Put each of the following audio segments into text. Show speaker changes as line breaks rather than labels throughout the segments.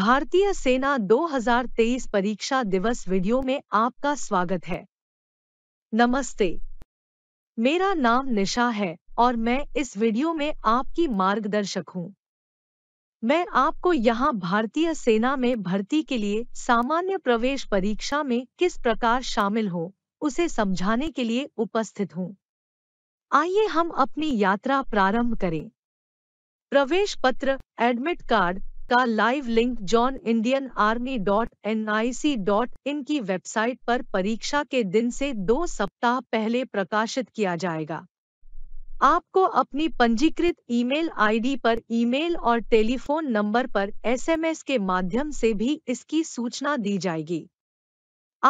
भारतीय सेना 2023 परीक्षा दिवस वीडियो में आपका स्वागत है नमस्ते मेरा नाम निशा है और मैं इस वीडियो में आपकी मार्गदर्शक हूं। मैं आपको यहां भारतीय सेना में भर्ती के लिए सामान्य प्रवेश परीक्षा में किस प्रकार शामिल हो उसे समझाने के लिए उपस्थित हूं। आइए हम अपनी यात्रा प्रारंभ करें प्रवेश पत्र एडमिट कार्ड इसका live link join Indian army dot N I C dot in की वेबसाइट पर परीक्षा के दिन से दो सप्ताह पहले प्रकाशित किया जाएगा आपको अपनी पंजीकृत ईमेल आईडी पर ईमेल और टेलीफोन नंबर पर एसएमएस के माध्यम से भी इसकी सूचना दी जाएगी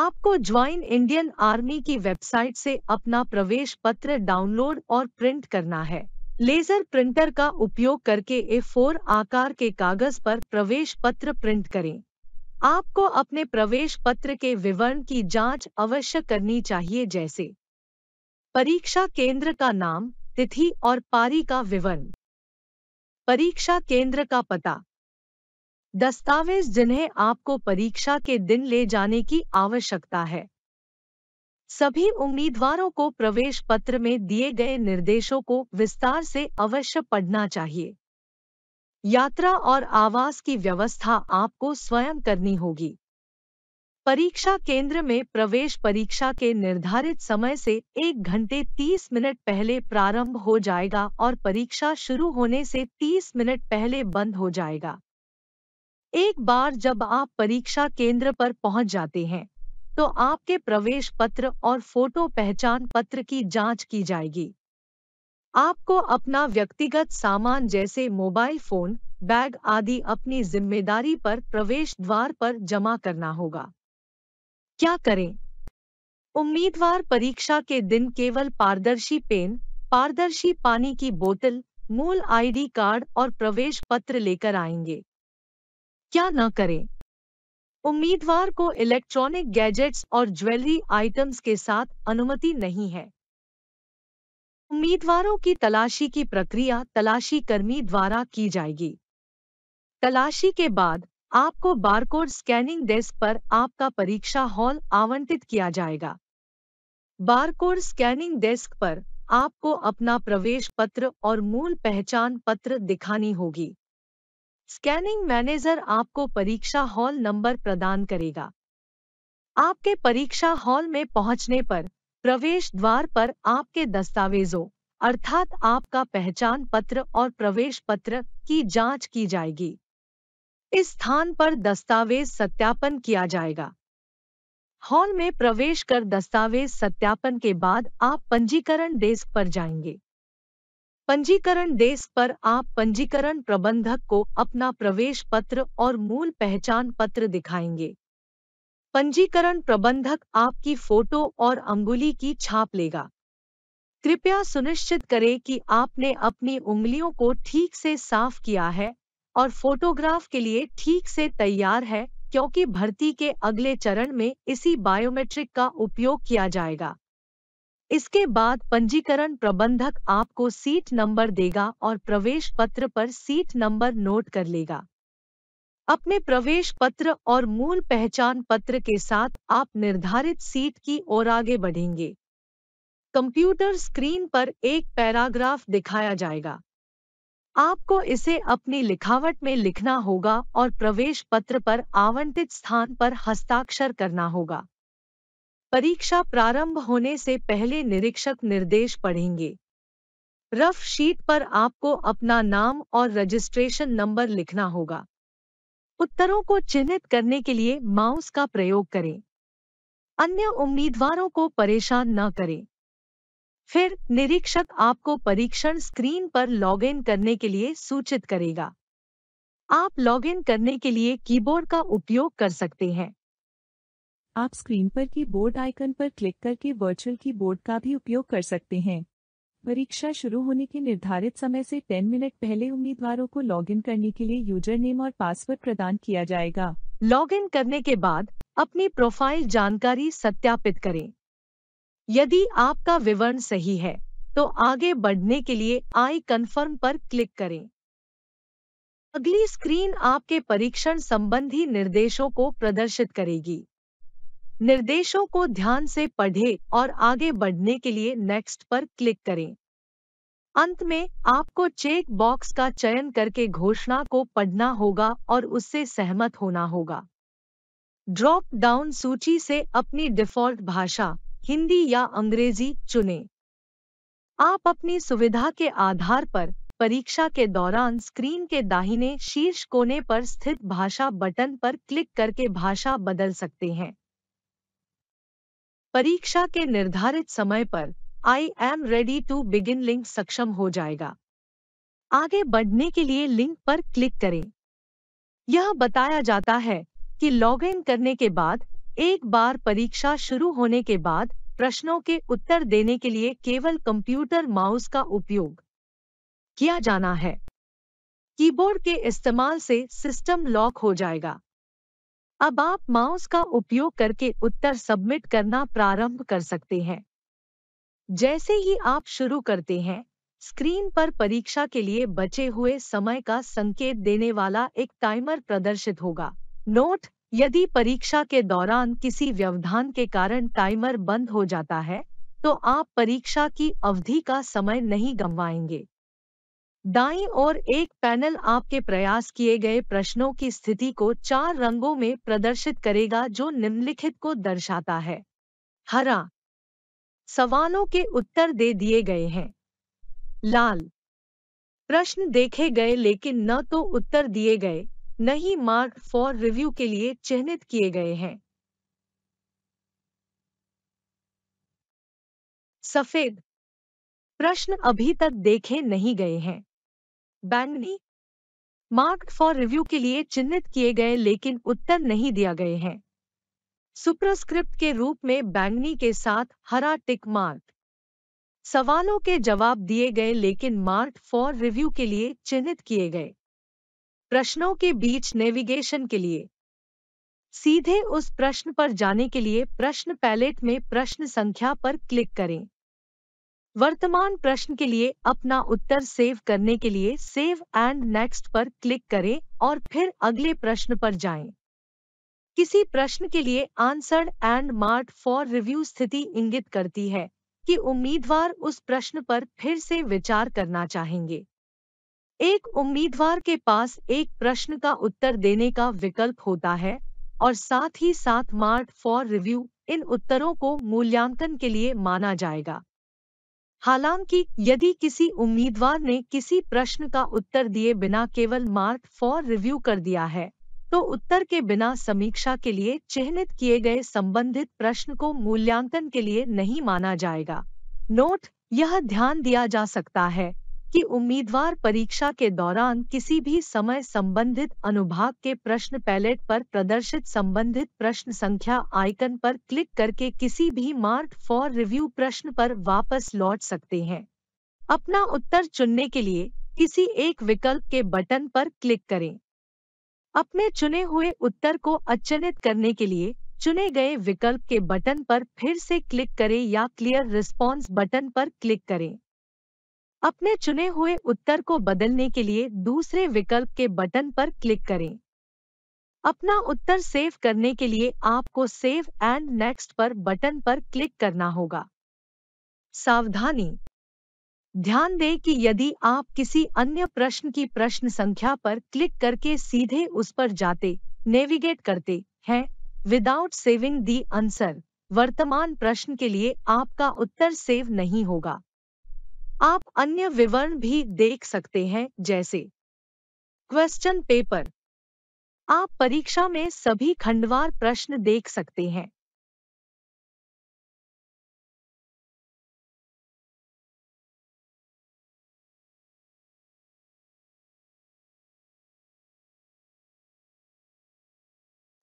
आपको ज्वाइन इंडियन आर्मी की वेबसाइट से अपना प्रवेश पत्र डाउनलोड और प्रिंट करना है लेजर प्रिंटर का उपयोग करके ए आकार के कागज पर प्रवेश पत्र प्रिंट करें आपको अपने प्रवेश पत्र के विवरण की जांच अवश्य करनी चाहिए जैसे परीक्षा केंद्र का नाम तिथि और पारी का विवरण परीक्षा केंद्र का पता दस्तावेज जिन्हें आपको परीक्षा के दिन ले जाने की आवश्यकता है सभी उम्मीदवारों को प्रवेश पत्र में दिए गए निर्देशों को विस्तार से अवश्य पढ़ना चाहिए यात्रा और आवास की व्यवस्था आपको स्वयं करनी होगी परीक्षा केंद्र में प्रवेश परीक्षा के निर्धारित समय से एक घंटे 30 मिनट पहले प्रारंभ हो जाएगा और परीक्षा शुरू होने से 30 मिनट पहले बंद हो जाएगा एक बार जब आप परीक्षा केंद्र पर पहुंच जाते हैं तो आपके प्रवेश पत्र और फोटो पहचान पत्र की जांच की जाएगी आपको अपना व्यक्तिगत सामान जैसे मोबाइल फोन बैग आदि अपनी जिम्मेदारी पर प्रवेश द्वार पर जमा करना होगा क्या करें उम्मीदवार परीक्षा के दिन केवल पारदर्शी पेन पारदर्शी पानी की बोतल मूल आईडी कार्ड और प्रवेश पत्र लेकर आएंगे क्या न करें उम्मीदवार को इलेक्ट्रॉनिक गैजेट्स और ज्वेलरी आइटम्स के साथ अनुमति नहीं है उम्मीदवारों की तलाशी की प्रक्रिया तलाशी कर्मी द्वारा की जाएगी तलाशी के बाद आपको बारकोड स्कैनिंग डेस्क पर आपका परीक्षा हॉल आवंटित किया जाएगा बारकोड स्कैनिंग डेस्क पर आपको अपना प्रवेश पत्र और मूल पहचान पत्र दिखानी होगी स्कैनिंग मैनेजर आपको परीक्षा हॉल नंबर प्रदान करेगा आपके परीक्षा हॉल में पहुंचने पर प्रवेश द्वार पर आपके दस्तावेजों अर्थात आपका पहचान पत्र और प्रवेश पत्र की जांच की जाएगी इस स्थान पर दस्तावेज सत्यापन किया जाएगा हॉल में प्रवेश कर दस्तावेज सत्यापन के बाद आप पंजीकरण डेस्क पर जाएंगे पंजीकरण डेस्क पर आप पंजीकरण प्रबंधक को अपना प्रवेश पत्र और मूल पहचान पत्र दिखाएंगे पंजीकरण प्रबंधक आपकी फोटो और अंगुली की छाप लेगा कृपया सुनिश्चित करें कि आपने अपनी उंगलियों को ठीक से साफ किया है और फोटोग्राफ के लिए ठीक से तैयार है क्योंकि भर्ती के अगले चरण में इसी बायोमेट्रिक का उपयोग किया जाएगा इसके बाद पंजीकरण प्रबंधक आपको सीट नंबर देगा और प्रवेश पत्र पर सीट नंबर नोट कर लेगा अपने प्रवेश पत्र और मूल पहचान पत्र के साथ आप निर्धारित सीट की ओर आगे बढ़ेंगे कंप्यूटर स्क्रीन पर एक पैराग्राफ दिखाया जाएगा आपको इसे अपनी लिखावट में लिखना होगा और प्रवेश पत्र पर आवंटित स्थान पर हस्ताक्षर करना होगा परीक्षा प्रारंभ होने से पहले निरीक्षक निर्देश पढ़ेंगे रफ शीट पर आपको अपना नाम और रजिस्ट्रेशन नंबर लिखना होगा उत्तरों को चिन्हित करने के लिए माउस का प्रयोग करें अन्य उम्मीदवारों को परेशान न करें फिर निरीक्षक आपको परीक्षण स्क्रीन पर लॉगिन करने के लिए सूचित करेगा आप लॉगिन करने के लिए कीबोर्ड का उपयोग कर सकते हैं आप स्क्रीन पर बोर्ड आइकन पर क्लिक करके वर्चुअल की बोर्ड का भी उपयोग कर सकते हैं परीक्षा शुरू होने के निर्धारित समय से 10 मिनट पहले उम्मीदवारों को लॉगिन करने के लिए यूजर नेम और पासवर्ड प्रदान किया जाएगा लॉगिन करने के बाद अपनी प्रोफाइल जानकारी सत्यापित करें यदि आपका विवरण सही है तो आगे बढ़ने के लिए आई कन्फर्म पर क्लिक करें अगली स्क्रीन आपके परीक्षण संबंधी निर्देशों को प्रदर्शित करेगी निर्देशों को ध्यान से पढ़ें और आगे बढ़ने के लिए नेक्स्ट पर क्लिक करें अंत में आपको चेक बॉक्स का चयन करके घोषणा को पढ़ना होगा और उससे सहमत होना होगा ड्रॉप डाउन सूची से अपनी डिफ़ॉल्ट भाषा हिंदी या अंग्रेजी चुनें आप अपनी सुविधा के आधार पर परीक्षा के दौरान स्क्रीन के दाहिने शीर्ष कोने पर स्थित भाषा बटन पर क्लिक करके भाषा बदल सकते हैं परीक्षा के निर्धारित समय पर I am ready to begin link सक्षम हो जाएगा आगे बढ़ने के लिए लिंक पर क्लिक करें यह बताया जाता है कि लॉग इन करने के बाद एक बार परीक्षा शुरू होने के बाद प्रश्नों के उत्तर देने के लिए केवल कंप्यूटर माउस का उपयोग किया जाना है कीबोर्ड के इस्तेमाल से सिस्टम लॉक हो जाएगा अब आप माउस का उपयोग करके उत्तर सबमिट करना प्रारंभ कर सकते हैं जैसे ही आप शुरू करते हैं स्क्रीन पर परीक्षा के लिए बचे हुए समय का संकेत देने वाला एक टाइमर प्रदर्शित होगा नोट यदि परीक्षा के दौरान किसी व्यवधान के कारण टाइमर बंद हो जाता है तो आप परीक्षा की अवधि का समय नहीं गंवाएंगे दाई और एक पैनल आपके प्रयास किए गए प्रश्नों की स्थिति को चार रंगों में प्रदर्शित करेगा जो निम्नलिखित को दर्शाता है हरा सवालों के उत्तर दे दिए गए हैं लाल प्रश्न देखे गए लेकिन न तो उत्तर दिए गए न ही मार्क फॉर रिव्यू के लिए चिन्हित किए गए हैं सफेद प्रश्न अभी तक देखे नहीं गए हैं बैंगनी मार्क फॉर रिव्यू के लिए चिन्हित किए गए लेकिन उत्तर नहीं दिया गए हैं सुप्रस्क्रिप्ट के रूप में बैंगनी के साथ हरा टिक मार्क सवालों के जवाब दिए गए लेकिन मार्क फॉर रिव्यू के लिए चिन्हित किए गए प्रश्नों के बीच नेविगेशन के लिए सीधे उस प्रश्न पर जाने के लिए प्रश्न पैलेट में प्रश्न संख्या पर क्लिक करें वर्तमान प्रश्न के लिए अपना उत्तर सेव करने के लिए सेव एंड नेक्स्ट पर क्लिक करें और फिर अगले प्रश्न पर जाएं। किसी प्रश्न के लिए answered and marked for review स्थिति इंगित करती है कि उम्मीदवार उस प्रश्न पर फिर से विचार करना चाहेंगे एक उम्मीदवार के पास एक प्रश्न का उत्तर देने का विकल्प होता है और साथ ही साथ मार्ट फॉर रिव्यू इन उत्तरों को मूल्यांकन के लिए माना जाएगा हालांकि यदि किसी उम्मीदवार ने किसी प्रश्न का उत्तर दिए बिना केवल मार्क फॉर रिव्यू कर दिया है तो उत्तर के बिना समीक्षा के लिए चिन्हित किए गए संबंधित प्रश्न को मूल्यांकन के लिए नहीं माना जाएगा नोट यह ध्यान दिया जा सकता है कि उम्मीदवार परीक्षा के दौरान किसी भी समय संबंधित अनुभाग के प्रश्न पैलेट पर प्रदर्शित संबंधित प्रश्न संख्या आइकन पर क्लिक करके किसी भी मार्क फॉर रिव्यू प्रश्न पर वापस लौट सकते हैं अपना उत्तर चुनने के लिए किसी एक विकल्प के बटन पर क्लिक करें अपने चुने हुए उत्तर को अचनित करने के लिए चुने गए विकल्प के बटन पर फिर से क्लिक करें या क्लियर रिस्पॉन्स बटन पर क्लिक करें अपने चुने हुए उत्तर को बदलने के लिए दूसरे विकल्प के बटन पर क्लिक करें अपना उत्तर सेव करने के लिए आपको सेव एंड नेक्स्ट पर बटन पर क्लिक करना होगा सावधानी ध्यान दें कि यदि आप किसी अन्य प्रश्न की प्रश्न संख्या पर क्लिक करके सीधे उस पर जाते नेविगेट करते हैं विदाउट सेविंग दी आंसर वर्तमान प्रश्न के लिए आपका उत्तर सेव नहीं होगा आप अन्य विवरण भी देख सकते हैं जैसे क्वेश्चन पेपर आप परीक्षा में सभी खंडवार प्रश्न देख सकते हैं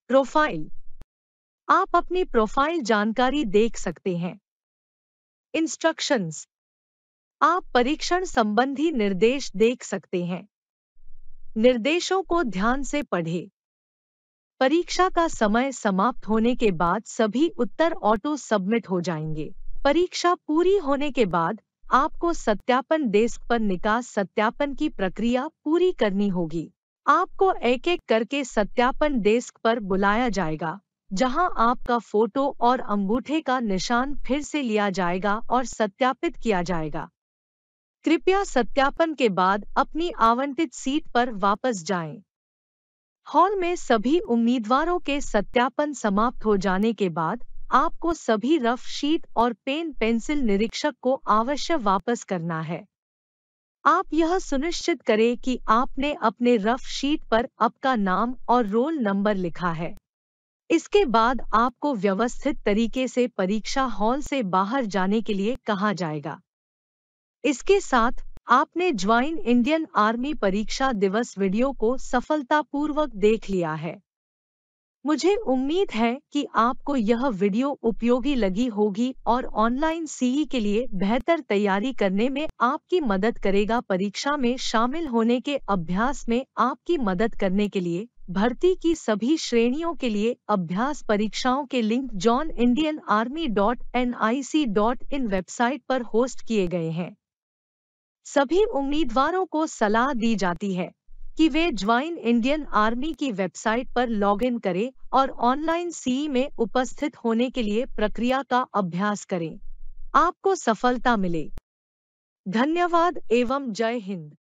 प्रोफाइल आप अपनी प्रोफाइल जानकारी देख सकते हैं इंस्ट्रक्शंस आप परीक्षण संबंधी निर्देश देख सकते हैं निर्देशों को ध्यान से पढ़ें परीक्षा का समय समाप्त होने के बाद सभी उत्तर ऑटो सबमिट हो जाएंगे परीक्षा पूरी होने के बाद आपको सत्यापन डेस्क पर निकास सत्यापन की प्रक्रिया पूरी करनी होगी आपको एक एक करके सत्यापन डेस्क पर बुलाया जाएगा जहां आपका फोटो और अंगूठे का निशान फिर से लिया जाएगा और सत्यापित किया जाएगा कृपया सत्यापन के बाद अपनी आवंटित सीट पर वापस जाएं। हॉल में सभी उम्मीदवारों के सत्यापन समाप्त हो जाने के बाद आपको सभी रफ शीट और पेन पेंसिल निरीक्षक को अवश्य वापस करना है आप यह सुनिश्चित करें कि आपने अपने रफ शीट पर आपका नाम और रोल नंबर लिखा है इसके बाद आपको व्यवस्थित तरीके से परीक्षा हॉल से बाहर जाने के लिए कहा जाएगा इसके साथ आपने ज्वाइन इंडियन आर्मी परीक्षा दिवस वीडियो को सफलतापूर्वक देख लिया है मुझे उम्मीद है कि आपको यह वीडियो उपयोगी लगी होगी और ऑनलाइन सीई के लिए बेहतर तैयारी करने में आपकी मदद करेगा परीक्षा में शामिल होने के अभ्यास में आपकी मदद करने के लिए भर्ती की सभी श्रेणियों के लिए अभ्यास परीक्षाओं के link join Indian army dot N I C dot in website पर होस्ट किए गए हैं सभी उम्मीदवारों को सलाह दी जाती है कि वे ज्वाइन इंडियन आर्मी की वेबसाइट पर लॉगिन करें और ऑनलाइन सी में उपस्थित होने के लिए प्रक्रिया का अभ्यास करें आपको सफलता मिले धन्यवाद एवं जय हिंद